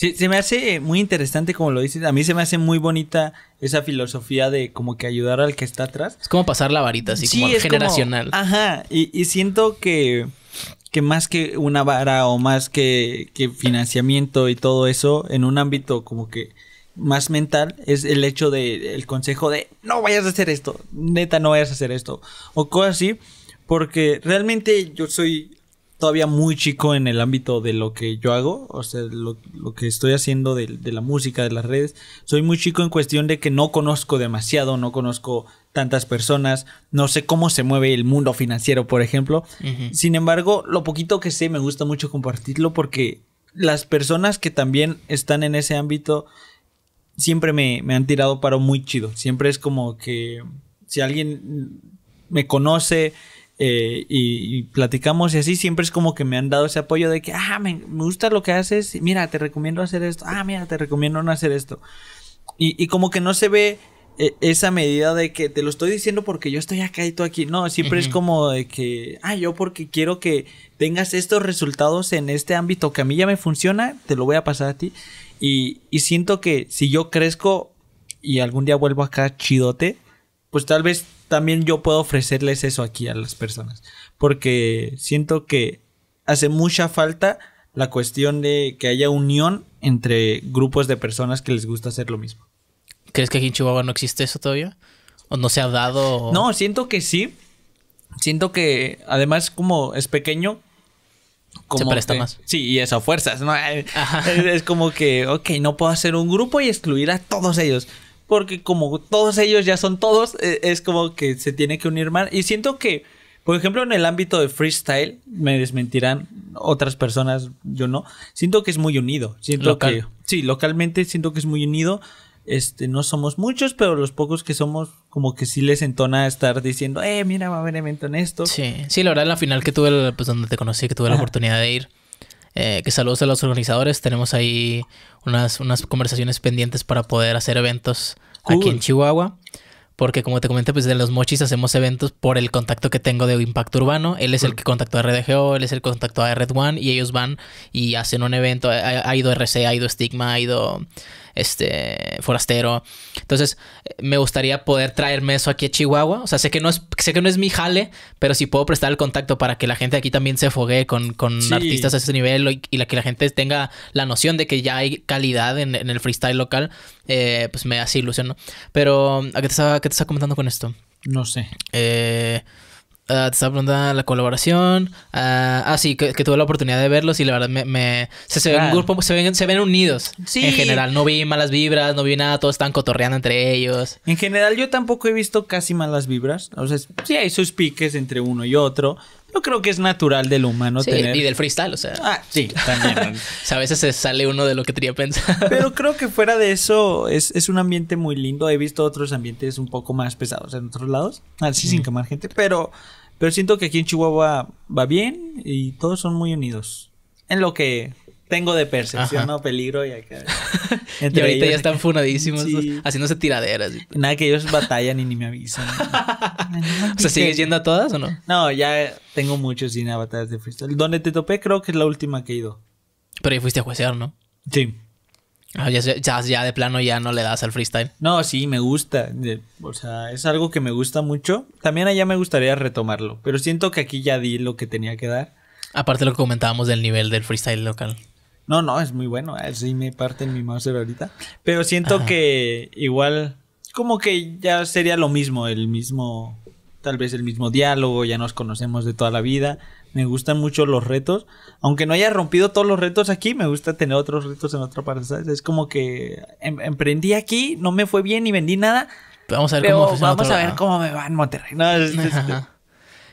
Sí, se me hace muy interesante como lo dices. A mí se me hace muy bonita esa filosofía de como que ayudar al que está atrás. Es como pasar la varita, así sí, como es generacional. ajá, y, y siento que, más que una vara o más que, financiamiento y todo eso, en un ámbito como que más mental es el hecho del consejo de no vayas a hacer esto, neta no vayas a hacer esto o cosas así, porque realmente yo soy todavía muy chico en el ámbito de lo que yo hago, o sea, lo, que estoy haciendo de, la música, de las redes. Soy muy chico en cuestión de que no conozco demasiado, no conozco tantas personas, no sé cómo se mueve el mundo financiero, por ejemplo. Sin embargo, lo poquito que sé me gusta mucho compartirlo porque las personas que también están en ese ámbito siempre me, me han tirado paro muy chido. Siempre es como que si alguien me conoce, eh, y, platicamos y así, siempre es como que me han dado ese apoyo de que, ah, me, gusta lo que haces, mira, te recomiendo hacer esto, ah, mira, te recomiendo no hacer esto. Y, y como que no se ve eh, esa medida de que te lo estoy diciendo porque yo estoy acá y tú aquí, no, siempre es como de que, ah, yo porque quiero que tengas estos resultados en este ámbito que a mí ya me funciona, te lo voy a pasar a ti. Y, y siento que si yo crezco y algún día vuelvo acá chidote, pues tal vez también yo puedo ofrecerles eso aquí a las personas. Porque siento que hace mucha falta la cuestión de que haya unión entre grupos de personas que les gusta hacer lo mismo. ¿Crees que aquí en Chihuahua no existe eso todavía? ¿O no se ha dado? No, siento que sí. Siento que además como es pequeño... Como se presta más. Sí, y eso, fuerzas. ¿no? Es, es como que, ok, no puedo hacer un grupo y excluir a todos ellos porque como todos ellos ya son todos, e, es como que se tiene que unir más. Y siento que, por ejemplo, en el ámbito de freestyle, me desmentirán otras personas, yo no, siento que es muy unido. Siento que, sí, localmente siento que es muy unido. Este, no somos muchos, pero los pocos que somos, como que sí les entona estar diciendo, eh, mira, va a haber evento en esto. Sí, sí, la verdad, la final que tuve, pues donde te conocí, que tuve la oportunidad de ir, eh, que saludos a los organizadores. Tenemos ahí unas, unas conversaciones pendientes para poder hacer eventos aquí en Chihuahua. Porque como te comenté, pues de los mochis hacemos eventos por el contacto que tengo de Impacto Urbano. Él es el que contactó a RDGO, él es el que contactó a Red One y ellos van y hacen un evento. Ha, ha ido RC, ha ido Stigma, ha ido este, forastero. Entonces, me gustaría poder traerme eso aquí a Chihuahua. O sea, sé que no es, sé que no es mi jale, pero si puedo prestar el contacto para que la gente aquí también se fogue con, con artistas a ese nivel y, la que la gente tenga la noción de que ya hay calidad en, el freestyle local, eh, pues me hace ilusión, ¿no? Pero, ¿a qué te estaba, qué te estaba comentando con esto? No sé. Eh... Ah, te estaba preguntando la colaboración. Uh, ah, sí, que, tuve la oportunidad de verlos y la verdad me. se, ven se, ven, unidos. En general, no vi malas vibras, no vi nada, todos están cotorreando entre ellos. En general, yo tampoco he visto casi malas vibras. O sea, sí hay sus piques entre uno y otro creo que es natural del humano sí, Y del freestyle, o sea. Ah, sí, también. a veces se sale uno de lo que tenía pensado. Pero creo que fuera de eso, es, es, un ambiente muy lindo. He visto otros ambientes un poco más pesados en otros lados. Así sin quemar gente. Pero, pero siento que aquí en Chihuahua va bien y todos son muy unidos. En lo que tengo de percepción, ¿no? Peligro y acá. ahorita ya están funadísimos, haciéndose tiraderas. Nada que ellos batallan y ni me avisan. o sea, ¿sigues yendo a todas o no? No, ya tengo muchos sin batallas de freestyle. Donde te topé creo que es la última que he ido. Pero ahí fuiste a juecear, ¿no? Sí. Ah, ya, de plano ya no le das al freestyle. No, sí, me gusta. O sea, es algo que me gusta mucho. También allá me gustaría retomarlo, pero siento que aquí ya di lo que tenía que dar. Aparte lo que comentábamos del nivel del freestyle local. No, no, es muy bueno. Sí me parten mi mouse ahorita. Pero siento que igual, como que ya sería lo mismo, el mismo, tal vez el mismo diálogo, ya nos conocemos de toda la vida. Me gustan mucho los retos. Aunque no haya rompido todos los retos aquí, me gusta tener otros retos en otra parte. Es como que em, emprendí aquí, no me fue bien y vendí nada. Vamos a ver cómo Vamos a ver cómo me va en Monterrey.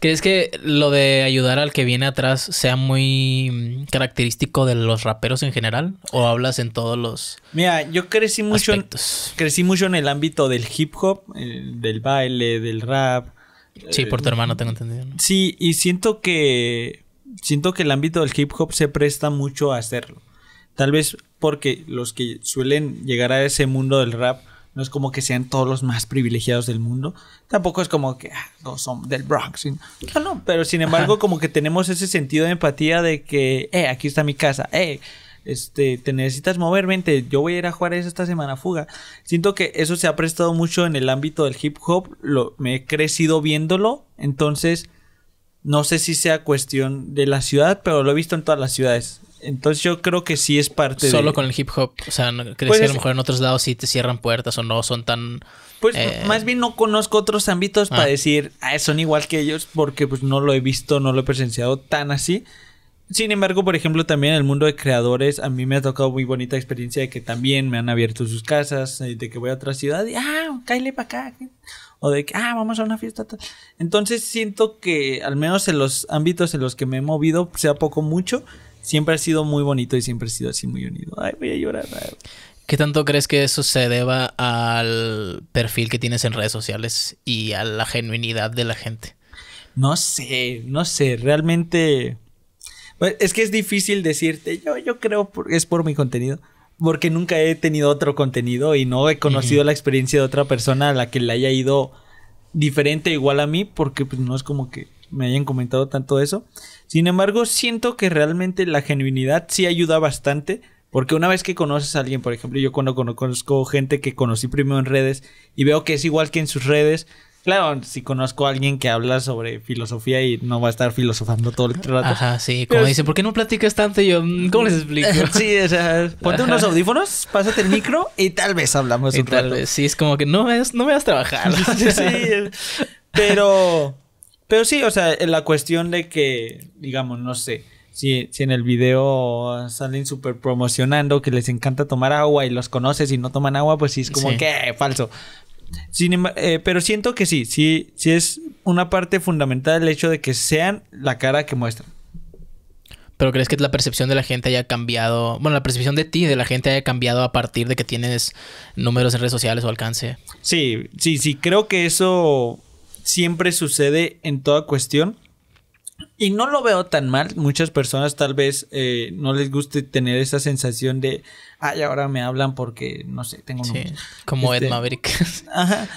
¿Crees que lo de ayudar al que viene atrás sea muy mm, característico de los raperos en general? ¿O hablas en todos los.? Mira, yo crecí mucho, en, crecí mucho en el ámbito del hip hop, eh, del baile, del rap. Sí, por tu eh, hermano tengo entendido. Sí, y siento que. Siento que el ámbito del hip hop se presta mucho a hacerlo. Tal vez porque los que suelen llegar a ese mundo del rap no es como que sean todos los más privilegiados del mundo. Tampoco es como que ah, todos no son del Bronx. Ah, no, pero sin embargo, como que tenemos ese sentido de empatía de que, eh, aquí está mi casa, eh, este, te necesitas mover, vente, yo voy a ir a Juárez esta semana fuga. Siento que eso se ha prestado mucho en el ámbito del hip hop, lo, me he crecido viéndolo, entonces no sé si sea cuestión de la ciudad, pero lo he visto en todas las ciudades. Entonces yo creo que sí es parte Solo con el hip hop. O sea, ¿crees pues a lo mejor en otros lados si te cierran puertas o no son tan... Pues eh, más bien no conozco otros ámbitos para ah. decir, ah, son igual que ellos porque pues no lo he visto, no lo he presenciado tan así. Sin embargo, por ejemplo, también en el mundo de creadores, a mí me ha tocado muy bonita experiencia de que también me han abierto sus casas, eh, de que voy a otra ciudad y, ah, cállate para acá. O de que, ah, vamos a una fiesta. Entonces siento que al menos en los ámbitos en los que me he movido, sea poco mucho, siempre ha sido muy bonito y siempre ha sido así muy unido. Ay, voy a llorar. ¿Qué tanto crees que eso se deba al perfil que tienes en redes sociales y a la genuinidad de la gente? No sé, no sé, realmente... Pues, es que es difícil decirte, yo, yo creo que es por mi contenido, porque nunca he tenido otro contenido y no he conocido la experiencia de otra persona a la que le haya ido diferente igual a mí, porque pues no es como que me hayan comentado tanto eso. Sin embargo, siento que realmente la genuinidad sí ayuda bastante. Porque una vez que conoces a alguien, por ejemplo, yo cuando conozco gente que conocí primero en redes y veo que es igual que en sus redes, Claro, si conozco a alguien que habla sobre filosofía y no va a estar filosofando todo el rato. Ajá, sí, como dice, ¿por qué no platicas tanto? Y yo, mm, ¿cómo les explico? sí, o sea, ponte unos audífonos, pásate el micro y tal vez hablamos y tal Vez, sí, es como que no es, no me vas a trabajar. sí, sí, pero pero sí, o sea, la cuestión de que, digamos, no sé, si, en el video salen súper promocionando que les encanta tomar agua y los conoces y no toman agua, pues sí es como que eh, falso. Em-, eh, pero siento que sí, sí, sí es una parte fundamental el hecho de que sean la cara que muestran. Pero crees que la percepción de la gente haya cambiado, bueno, la percepción de ti, de la gente haya cambiado a partir de que tienes números en redes sociales o alcance. Sí, sí, sí, creo que eso siempre sucede en toda cuestión. Y no lo veo tan mal. Muchas personas tal vez eh, no les guste tener esa sensación de, ay, ahora me hablan porque, no sé, tengo un... como Ed este, Maverick,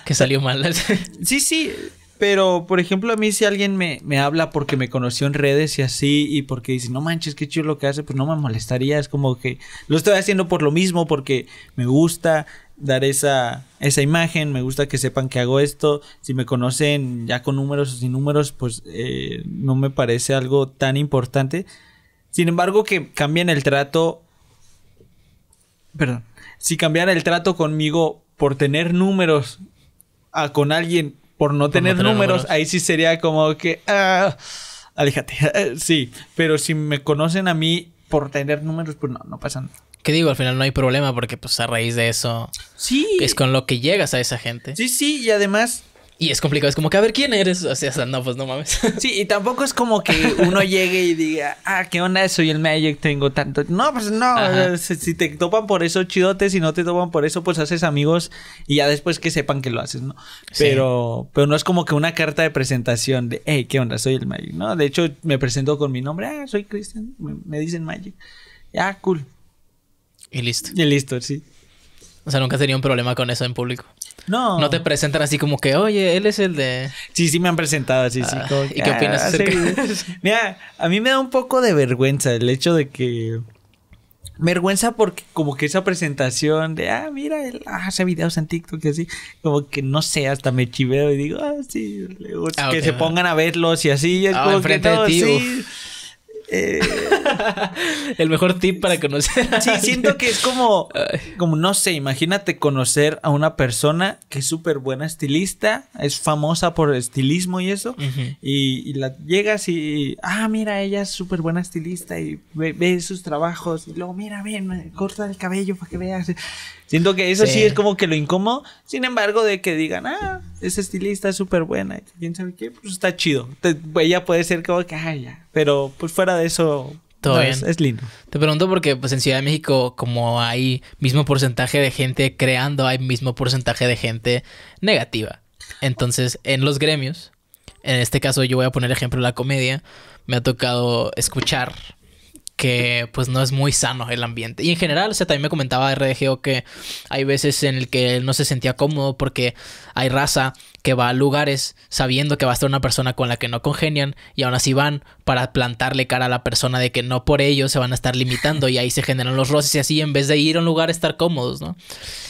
que salió mal. sí, sí, pero por ejemplo a mí si alguien me, me, habla porque me conoció en redes y así y porque dice, no manches, qué chido lo que hace, pues no me molestaría. Es como que lo estoy haciendo por lo mismo, porque me gusta, dar esa, esa imagen, me gusta que sepan que hago esto, si me conocen ya con números o sin números, pues eh, no me parece algo tan importante. Sin embargo, que cambien el trato, perdón, si cambiara el trato conmigo por tener números a con alguien por no, tener, números, ahí sí sería como que, ah, aléjate, sí, pero si me conocen a mí por tener números, pues no, no pasa nada que digo, al final no hay problema porque pues a raíz de eso... Sí. Es con lo que llegas a esa gente. Sí, sí, y además... Y es complicado, es como que a ver quién eres, o sea, no, pues no mames. Sí, y tampoco es como que uno llegue y diga, ah, qué onda, soy el Magic, tengo tanto. No, pues no, si te topan por eso, chidote, si no te topan por eso, pues haces amigos y ya después que sepan que lo haces, ¿no? Pero, pero no es como que una carta de presentación de, hey, qué onda, soy el Magic, ¿no? De hecho, me presento con mi nombre, ah, soy cristian me dicen Magic. ah, cool. Y listo. Y listo, sí. O sea, nunca tenía un problema con eso en público. No. No te presentan así como que, oye, él es el de. Sí, sí, me han presentado, así. sí. Ah, ¿Y qué opinas ah, de Mira, a mí me da un poco de vergüenza el hecho de que. Vergüenza porque, como que esa presentación de, ah, mira, él hace videos en TikTok y así, como que no sé, hasta me chiveo y digo, ah, sí, ah, que se pongan a verlos y así. Y es como sí. Eh, el mejor tip para conocer. A sí, siento que es como, como, no sé, imagínate conocer a una persona que es súper buena estilista, es famosa por el estilismo y eso, y, la llegas y, ah, mira, ella es súper buena estilista y ve, sus trabajos, y luego, mira, ven, corta el cabello para que veas. Siento que eso sí. es como que lo incómodo, sin embargo, de que digan, ah, esa estilista es súper buena. ¿Quién sabe qué? Pues está chido. ella puede ser como que, ay, ya. Pero pues fuera de eso, todo Es, es, lindo. Te pregunto porque pues en Ciudad de México como hay mismo porcentaje de gente creando, hay mismo porcentaje de gente negativa. Entonces, en los gremios, en este caso yo voy a poner ejemplo la comedia, me ha tocado escuchar que pues no es muy sano el ambiente. Y en general, o sea, también me comentaba RDGO que hay veces en el que él no se sentía cómodo porque hay raza que va a lugares sabiendo que va a estar una persona con la que no congenian y aún así van para plantarle cara a la persona de que no por ello se van a estar limitando y ahí se generan los roces y así en vez de ir a un lugar estar cómodos, ¿no?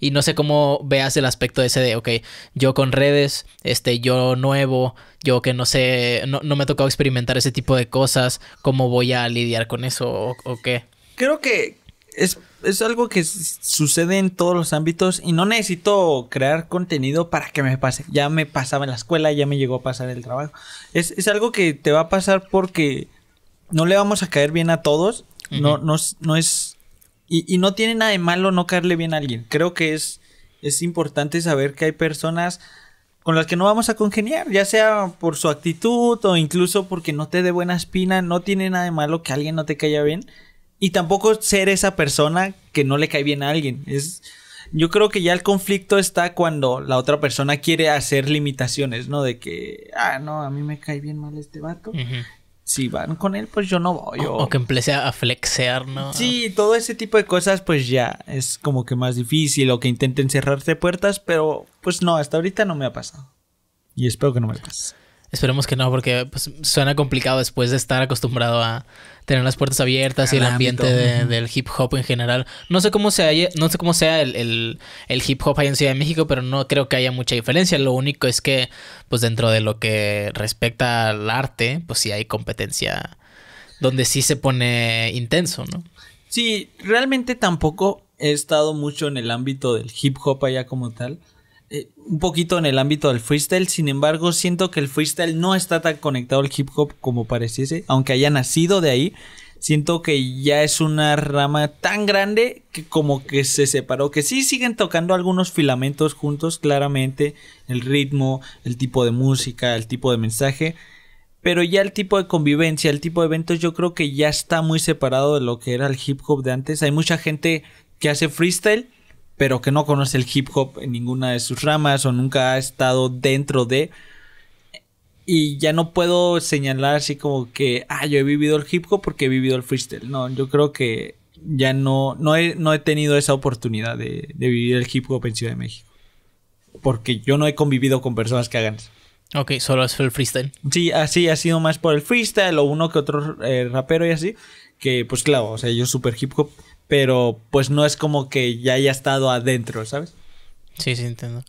Y no sé cómo veas el aspecto ese de, ok, yo con redes, este, yo nuevo, yo que no sé, no, me ha tocado experimentar ese tipo de cosas, ¿cómo voy a lidiar con eso o qué? Creo que, es, algo que sucede en todos los ámbitos y no necesito crear contenido para que me pase. Ya me pasaba en la escuela, ya me llegó a pasar el trabajo. Es, algo que te va a pasar porque no le vamos a caer bien a todos. no, no, es... Y, no tiene nada de malo no caerle bien a alguien. Creo que es, es importante saber que hay personas con las que no vamos a congeniar, ya sea por su actitud o incluso porque no te dé buena espina, no tiene nada de malo que alguien no te caiga bien. Y tampoco ser esa persona que no le cae bien a alguien. Es, yo creo que ya el conflicto está cuando la otra persona quiere hacer limitaciones, ¿no? De que, ah, no, a mí me cae bien mal este vato. Si van con él, pues yo no voy. O, que empiece a flexear, ¿no? Sí, todo ese tipo de cosas, pues ya es como que más difícil o que intenten cerrarse puertas, pero pues no, hasta ahorita no me ha pasado. Y espero que no me pase. Esperemos que no, porque pues, suena complicado después de estar acostumbrado a tener las puertas abiertas y el ambiente del hip hop en general. No sé cómo, se no sé cómo sea el, el, hip hop allá en Ciudad de México, pero no creo que haya mucha diferencia. Lo único es que, pues dentro de lo que respecta al arte, pues sí hay competencia donde sí se pone intenso, ¿no? Sí, realmente tampoco he estado mucho en el ámbito del hip hop allá como tal. Eh, un poquito en el ámbito del freestyle, sin embargo siento que el freestyle no está tan conectado al hip hop como pareciese, aunque haya nacido de ahí, siento que ya es una rama tan grande que como que se separó, que sí siguen tocando algunos filamentos juntos, claramente, el ritmo, el tipo de música, el tipo de mensaje, pero ya el tipo de convivencia, el tipo de eventos yo creo que ya está muy separado de lo que era el hip hop de antes, hay mucha gente que hace freestyle, pero que no conoce el hip hop en ninguna de sus ramas o nunca ha estado dentro de... Y ya no puedo señalar así como que, ah, yo he vivido el hip hop porque he vivido el freestyle. No, yo creo que ya no, no, he, no he tenido esa oportunidad de, vivir el hip hop en Ciudad de México. Porque yo no he convivido con personas que hagan eso. Ok, solo es el freestyle. Sí, así ha sido más por el freestyle o uno que otro eh, rapero y así. Que pues claro, o sea, yo súper hip hop pero pues no es como que ya haya estado adentro, ¿sabes? Sí, sí, entiendo.